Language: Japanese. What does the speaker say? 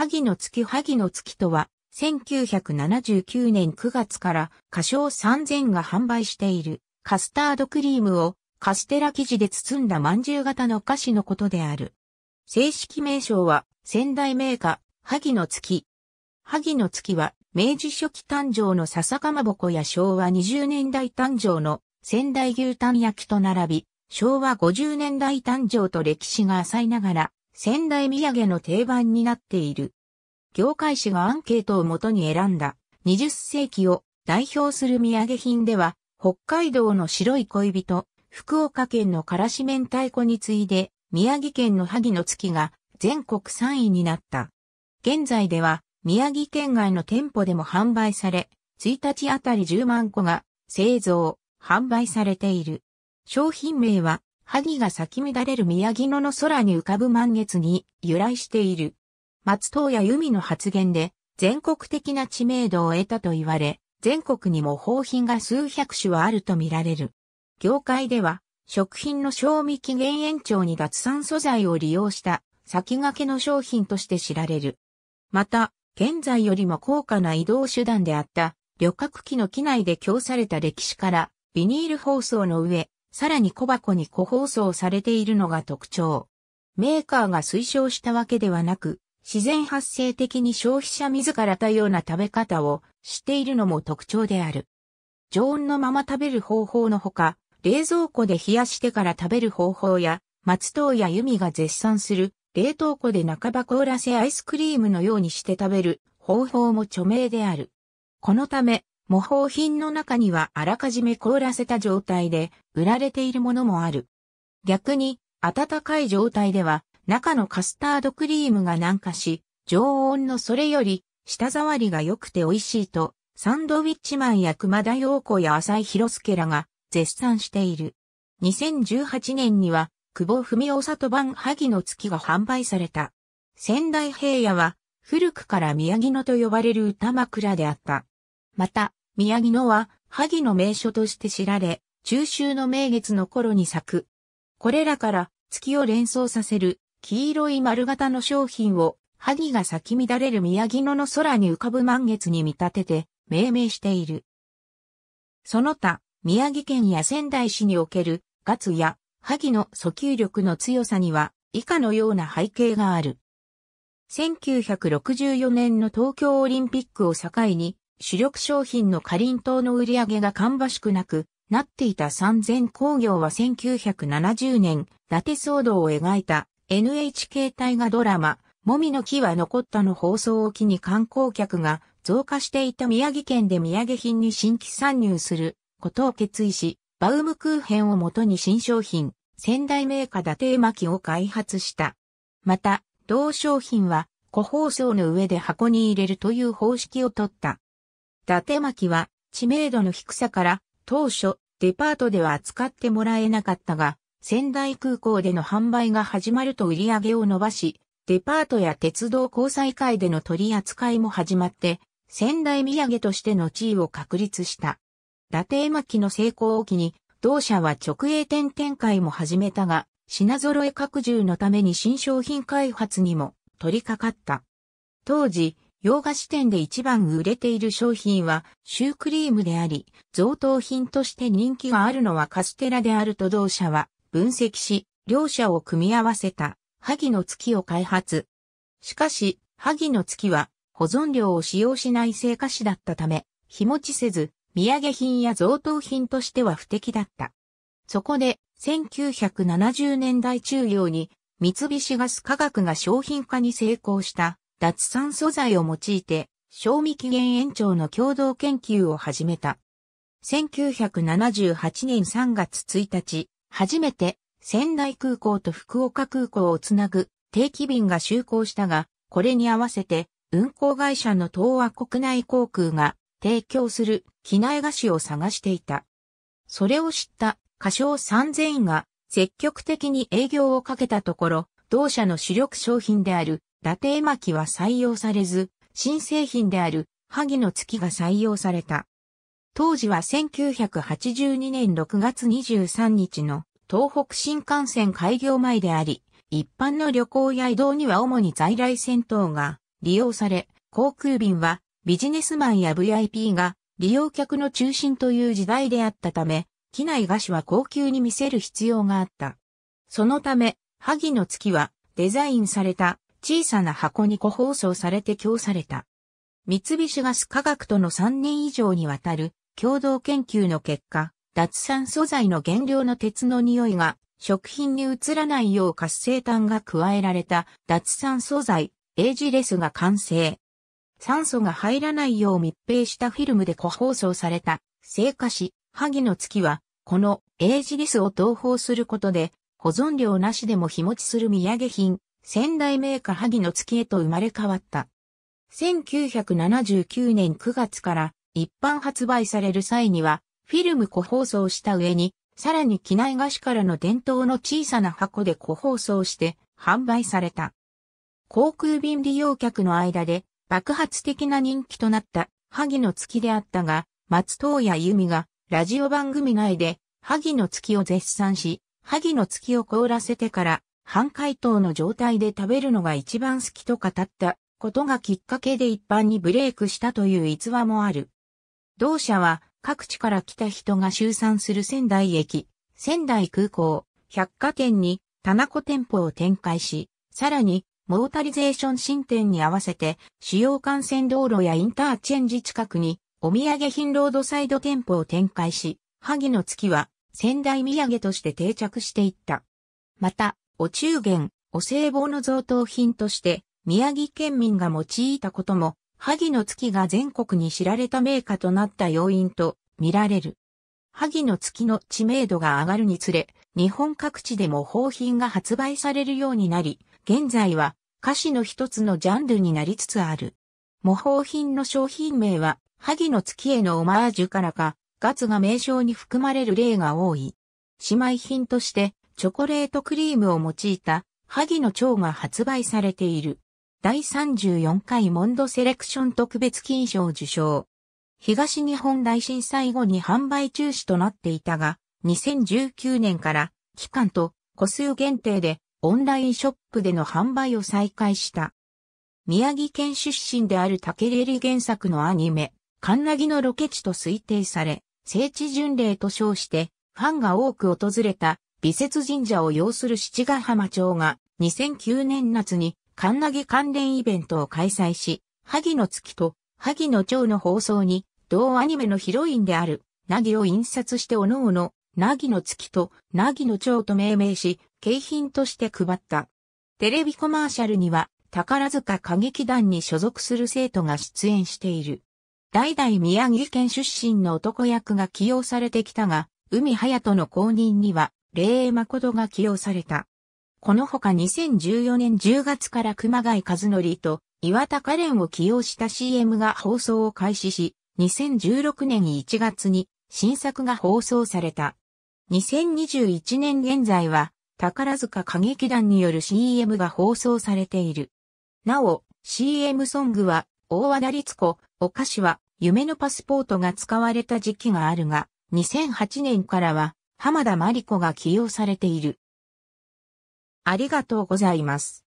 萩の月萩の月とは、1979年9月から歌唱3000が販売しているカスタードクリームをカステラ生地で包んだ饅頭型の菓子のことである。正式名称は仙台名家萩の月。萩の月は明治初期誕生の笹かまぼこや昭和20年代誕生の仙台牛タン焼きと並び、昭和50年代誕生と歴史が浅いながら、仙台土産の定番になっている。業界誌がアンケートをもとに選んだ20世紀を代表する土産品では、北海道の白い恋人、福岡県の辛らし明太子に次いで、宮城県の萩の月が全国3位になった。現在では、宮城県外の店舗でも販売され、1日あたり10万個が製造、販売されている。商品名は、萩が咲き乱れる宮城野の空に浮かぶ満月に由来している。松任谷由実の発言で全国的な知名度を得たと言われ、全国にも法品が数百種はあると見られる。業界では、食品の賞味期限延長に脱酸素剤を利用した先駆けの商品として知られる。また、現在よりも高価な移動手段であった旅客機の機内で供された歴史からビニール包装の上、さらに小箱に個包装されているのが特徴。メーカーが推奨したわけではなく、自然発生的に消費者自ら多様な食べ方をしているのも特徴である。常温のまま食べる方法のほか、冷蔵庫で冷やしてから食べる方法や、松藤や由美が絶賛する、冷凍庫で半ば凍らせアイスクリームのようにして食べる方法も著名である。このため、模倣品の中にはあらかじめ凍らせた状態で売られているものもある。逆に、暖かい状態では中のカスタードクリームが軟化し、常温のそれより舌触りが良くて美味しいと、サンドウィッチマンや熊田陽子や浅井博介らが絶賛している。2018年には、久保文夫里版萩の月が販売された。仙台平野は、古くから宮城野と呼ばれる歌枕であった。また、宮城野は、萩の名所として知られ、中秋の名月の頃に咲く。これらから月を連想させる黄色い丸型の商品を萩が咲き乱れる宮城野の空に浮かぶ満月に見立てて命名している。その他、宮城県や仙台市におけるガツや萩の訴求力の強さには以下のような背景がある。1964年の東京オリンピックを境に主力商品のカリン島の売り上げが芳しくなく、なっていた三千工業は1970年、伊達騒動を描いた NHK 大河ドラマ、もみの木は残ったの放送を機に観光客が増加していた宮城県で土産品に新規参入することを決意し、バウムクーヘンをもとに新商品、仙台メーカー伊達巻を開発した。また、同商品は、個包装の上で箱に入れるという方式を取った。達巻は知名度の低さから当初デパートでは扱ってもらえなかったが仙台空港での販売が始まると売り上げを伸ばしデパートや鉄道交際会での取り扱いも始まって仙台土産としての地位を確立した。伊達巻の成功を機に同社は直営店展開も始めたが品揃え拡充のために新商品開発にも取り掛かった。当時、洋菓子店で一番売れている商品はシュークリームであり、贈答品として人気があるのはカステラであると同社は分析し、両社を組み合わせた、萩の月を開発。しかし、萩の月は保存料を使用しない成果紙だったため、日持ちせず、土産品や贈答品としては不適だった。そこで、1970年代中央に、三菱ガス科学が商品化に成功した脱酸素剤を用いて、賞味期限延長の共同研究を始めた。1978年3月1日、初めて仙台空港と福岡空港をつなぐ定期便が就航したが、これに合わせて運航会社の東亜国内航空が提供する機内菓子を探していた。それを知った仮称3000が積極的に営業をかけたところ、同社の主力商品である伊達絵巻は採用されず、新製品である、萩の月が採用された。当時は1982年6月23日の東北新幹線開業前であり、一般の旅行や移動には主に在来線等が利用され、航空便はビジネスマンや VIP が利用客の中心という時代であったため、機内菓子は高級に見せる必要があった。そのため、萩の月はデザインされた小さな箱に個包装されて供された。三菱ガス科学との3年以上にわたる共同研究の結果、脱酸素材の原料の鉄の匂いが食品に移らないよう活性炭が加えられた脱酸素材、エイジレスが完成。酸素が入らないよう密閉したフィルムで個包装された生花紙、萩の月は、このエイジレスを同包することで、保存料なしでも日持ちする土産品仙台銘菓萩の月へと生まれ変わった。1979年9月から一般発売される際には、フィルム個包装した上に、さらに機内菓子からの伝統の小さな箱で個包装して販売された。航空便利用客の間で爆発的な人気となった萩の月であったが、松任谷由実がラジオ番組内で萩の月を絶賛し、萩の月を凍らせてから半解凍の状態で食べるのが一番好きと語ったことがきっかけで一般にブレイクしたという逸話もある。同社は各地から来た人が集散する仙台駅、仙台空港、百貨店に田中店舗を展開し、さらにモータリゼーション進展に合わせて主要幹線道路やインターチェンジ近くにお土産品ロードサイド店舗を展開し、萩の月は仙台土産として定着していった。また、お中元、お歳暮の贈答品として、宮城県民が用いたことも、萩の月が全国に知られた名家となった要因と見られる。萩の月の知名度が上がるにつれ、日本各地で模倣品が発売されるようになり、現在は菓子の一つのジャンルになりつつある。模倣品の商品名は、萩の月へのオマージュからか、ガツが名称に含まれる例が多い。姉妹品として、チョコレートクリームを用いた、萩の蝶が発売されている。第34回モンドセレクション特別金賞受賞。東日本大震災後に販売中止となっていたが、2019年から期間と個数限定でオンラインショップでの販売を再開した。宮城県出身である竹レリ原作のアニメ、カンナギのロケ地と推定され、聖地巡礼と称してファンが多く訪れた美雪神社を擁する七ヶ浜町が2009年夏にカンナギ関連イベントを開催し、萩の月と萩の町の放送に同アニメのヒロインであるナギを印刷しておのおの、の月とナギの町と命名し、景品として配った。テレビコマーシャルには宝塚歌劇団に所属する生徒が出演している。代々宮城県出身の男役が起用されてきたが、海隼人の公認には霊栄誠が起用された。このほか2014年10月から熊谷和則と岩田カレンを起用した CM が放送を開始し、2016年1月に新作が放送された。2021年現在は宝塚歌劇団による CM が放送されている。なお、CM ソングは大和田律子、お菓子は夢のパスポートが使われた時期があるが、2008年からは浜田真理子が起用されている。ありがとうございます。